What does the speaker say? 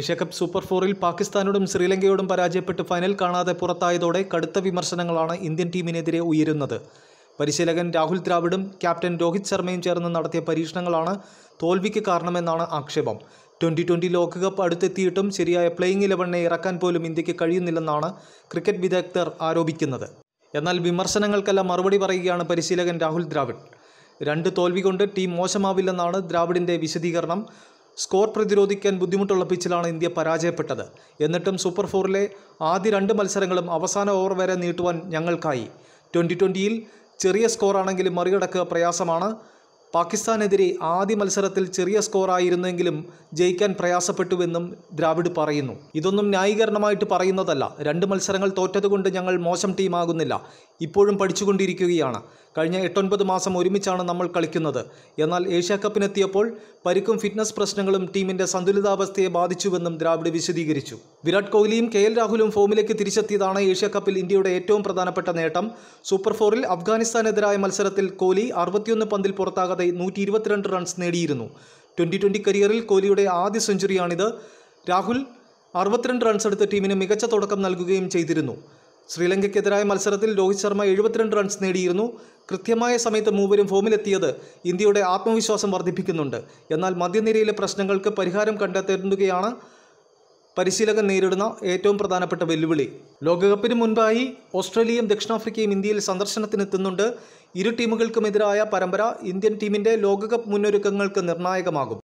Asia Cup cup super ഫോറിൽ പാകിസ്ഥാനോടും ശ്രീലങ്കയോടും പരാജയപ്പെട്ട് final കാണാതെ പുറത്തായതോടെ കടുത്ത വിമർശനങ്ങളാണ് ഇന്ത്യൻ ടീമിനെതിരെ ഉയരുന്നത് പരിശീലകൻ രാഹുൽ ദ്രാവിഡും ക്യാപ്റ്റൻ രോഹിത് ശർമ്മയും ചേർന്ന് നടത്തിയ പരീക്ഷണങ്ങളാണ് തോൽവിക്ക് കാരണമെന്നാണ് ആക്ഷേപം ട്വൻ്റി ട്വൻ്റി ലോകകപ്പ് അടുത്തെത്തിയിട്ടും ശരിയായ പ്ലേയിങ് ഇലവനെ ഇറക്കാൻ പോലും ഇന്ത്യക്ക് കഴിയുന്നില്ലെന്നാണ് ക്രിക്കറ്റ് വിദഗ്ധർ ആരോപിക്കുന്നത് എന്നാൽ വിമർശനങ്ങൾക്കെല്ലാം മറുപടി പറയുകയാണ് പരിശീലകൻ രാഹുൽ ദ്രാവിഡ് രണ്ട് തോൽവി കൊണ്ട് ടീം മോശമാവില്ലെന്നാണ് ദ്രാവിഡിൻ്റെ വിശദീകരണം സ്കോർ പ്രതിരോധിക്കാൻ ബുദ്ധിമുട്ടുള്ള പിച്ചിലാണ് ഇന്ത്യ പരാജയപ്പെട്ടത് എന്നിട്ടും സൂപ്പർ ഫോറിലെ ആദ്യ രണ്ട് മത്സരങ്ങളും അവസാന ഓവർ വരെ നീട്ടുവാൻ ഞങ്ങൾക്കായി ട്വൻ്റി ട്വൻ്റിയിൽ ചെറിയ സ്കോറാണെങ്കിലും മറികടക്കുക പ്രയാസമാണ് പാകിസ്ഥാനെതിരെ ആദ്യ മത്സരത്തിൽ ചെറിയ സ്കോറായിരുന്നെങ്കിലും ജയിക്കാൻ പ്രയാസപ്പെട്ടുവെന്നും ദ്രാവിഡ് പറയുന്നു ഇതൊന്നും ന്യായീകരണമായിട്ട് പറയുന്നതല്ല രണ്ട് മത്സരങ്ങൾ തോറ്റതുകൊണ്ട് ഞങ്ങൾ മോശം ടീമാകുന്നില്ല ഇപ്പോഴും പഠിച്ചുകൊണ്ടിരിക്കുകയാണ് കഴിഞ്ഞ എട്ടൊൻപത് മാസം ഒരുമിച്ചാണ് നമ്മൾ കളിക്കുന്നത് എന്നാൽ ഏഷ്യ കപ്പിനെത്തിയപ്പോൾ പരിക്കും ഫിറ്റ്നസ് പ്രശ്നങ്ങളും ടീമിൻ്റെ സന്തുലിതാവസ്ഥയെ ബാധിച്ചുവെന്നും ദ്രാവിഡ് വിശദീകരിച്ചു വിരാട് കോഹ്ലിയും കെ എൽ രാഹുലും ഫോമിലേക്ക് തിരിച്ചെത്തിയതാണ് ഏഷ്യ കപ്പിൽ ഇന്ത്യയുടെ ഏറ്റവും പ്രധാനപ്പെട്ട നേട്ടം സൂപ്പർ ഫോറിൽ അഫ്ഗാനിസ്ഥാനെതിരായ മത്സരത്തിൽ കോഹ്ലി അറുപത്തിയൊന്ന് പന്തിൽ പുറത്താകാതെ നൂറ്റി റൺസ് നേടിയിരുന്നു ട്വൻ്റി ട്വൻ്റി കരിയറിൽ കോഹ്ലിയുടെ ആദ്യ സെഞ്ചുറിയാണിത് രാഹുൽ അറുപത്തിരണ്ട് റൺസ് എടുത്ത് ടീമിന് മികച്ച തുടക്കം നൽകുകയും ചെയ്തിരുന്നു ശ്രീലങ്കയ്ക്കെതിരായ മത്സരത്തിൽ രോഹിത് ശർമ്മ എഴുപത്തിരണ്ട് റൺസ് നേടിയിരുന്നു കൃത്യമായ സമയത്ത് മൂവരും ഫോമിലെത്തിയത് ഇന്ത്യയുടെ ആത്മവിശ്വാസം വർദ്ധിപ്പിക്കുന്നുണ്ട് എന്നാൽ മധ്യനിരയിലെ പ്രശ്നങ്ങൾക്ക് പരിഹാരം കണ്ടെത്തേണ്ടുകയാണ് പരിശീലകൻ നേരിടുന്ന ഏറ്റവും പ്രധാനപ്പെട്ട വെല്ലുവിളി ലോകകപ്പിന് മുൻപായി ഓസ്ട്രേലിയയും ദക്ഷിണാഫ്രിക്കയും ഇന്ത്യയിൽ സന്ദർശനത്തിനെത്തുന്നുണ്ട് ഇരു ടീമുകൾക്കുമെതിരായ പരമ്പര ഇന്ത്യൻ ടീമിൻ്റെ ലോകകപ്പ് മുന്നൊരുക്കങ്ങൾക്ക് നിർണായകമാകും